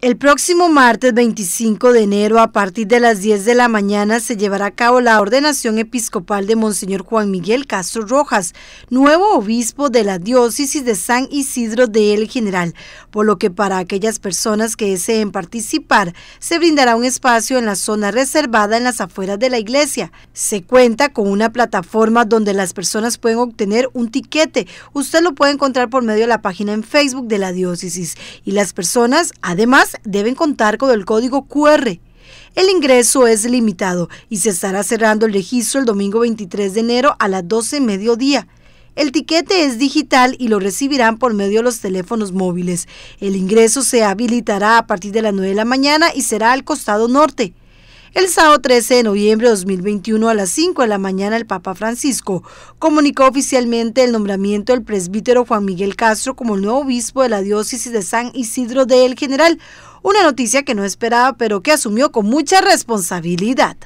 El próximo martes 25 de enero a partir de las 10 de la mañana se llevará a cabo la ordenación episcopal de Monseñor Juan Miguel Castro Rojas, nuevo obispo de la diócesis de San Isidro de El General, por lo que para aquellas personas que deseen participar se brindará un espacio en la zona reservada en las afueras de la iglesia. Se cuenta con una plataforma donde las personas pueden obtener un tiquete. Usted lo puede encontrar por medio de la página en Facebook de la diócesis y las personas además deben contar con el código QR. El ingreso es limitado y se estará cerrando el registro el domingo 23 de enero a las 12 mediodía. El tiquete es digital y lo recibirán por medio de los teléfonos móviles. El ingreso se habilitará a partir de las 9 de la mañana y será al costado norte. El sábado 13 de noviembre de 2021 a las 5 de la mañana el Papa Francisco comunicó oficialmente el nombramiento del presbítero Juan Miguel Castro como el nuevo obispo de la diócesis de San Isidro de El General, una noticia que no esperaba pero que asumió con mucha responsabilidad.